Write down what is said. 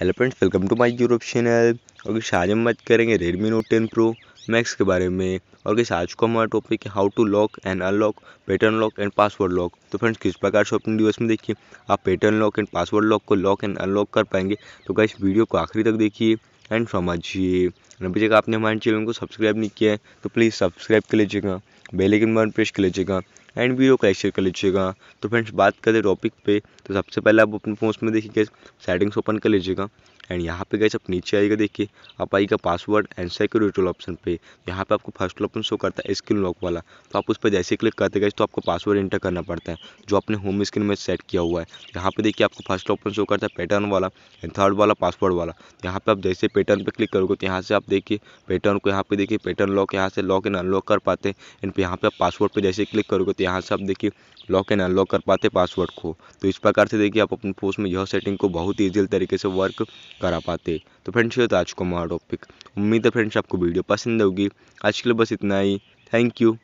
hello friends welcome to my YouTube channel और कि आज हम बात करेंगे Redmi note ten pro max के बारे में और कि आज को हमारा टॉपिक है how to lock and unlock pattern lock and password lock तो फ्रेंड्स किस प्रकार से अपने डिवाइस में देखिए आप pattern lock and password lock को लॉक एंड अनलॉक कर पाएंगे तो क्या इस वीडियो को आखिरी तक देखिए एंड समझिए अभी जगह आपने हमारे चैनल को सब्सक्राइब नहीं किया है तो प्लीज़ सब्सक्राइब कर लीजिएगा बेल बन प्रेस कर लीजिएगा एंड वीडियो को शेयर कर लीजिएगा तो फ्रेंड्स बात करें टॉपिक पे तो सबसे पहले आप अपने फोन में देखिए सेटिंग्स ओपन कर लीजिएगा एंड यहाँ पे गैस आप नीचे आइएगा देखिए आप आइएगा पासवर्ड एंड सिक्योरिटी ऑप्शन पे यहाँ पे आपको फर्स्ट ऑप्शन शो करता है स्क्रीन लॉक वाला तो आप उस पर जैसे क्लिक करते गए तो आपको पासवर्ड एंटर करना पड़ता है जो आपने होम स्क्रीन में सेट किया हुआ है यहाँ पे देखिए आपको फर्स्ट ऑप्शन शो करता है पैटर्न वाला एंड थर्ड वाला पासवर्ड वाला यहाँ पर आप जैसे पैटर्न पर क्लिक करोगे तो यहाँ से आप देखिए पैटर्न को यहाँ पे देखिए पैटर्न लॉक यहाँ से लॉक एंड अनलॉक कर पाते हैं एंड यहाँ पर आप पासवर्ड पर जैसे क्लिक करोगे तो यहाँ से आप देखिए लॉक एंड अनलॉक कर पाते पासवर्ड को तो इस प्रकार से देखिए आप अपने पोस्ट में यह सेटिंग को बहुत ईजी तरीके से वर्क करा पाते तो फ्रेंड्स ये तो आज को हमारा टॉपिक उम्मीद है फ्रेंड्स आपको वीडियो पसंद होगी आज के लिए बस इतना ही थैंक यू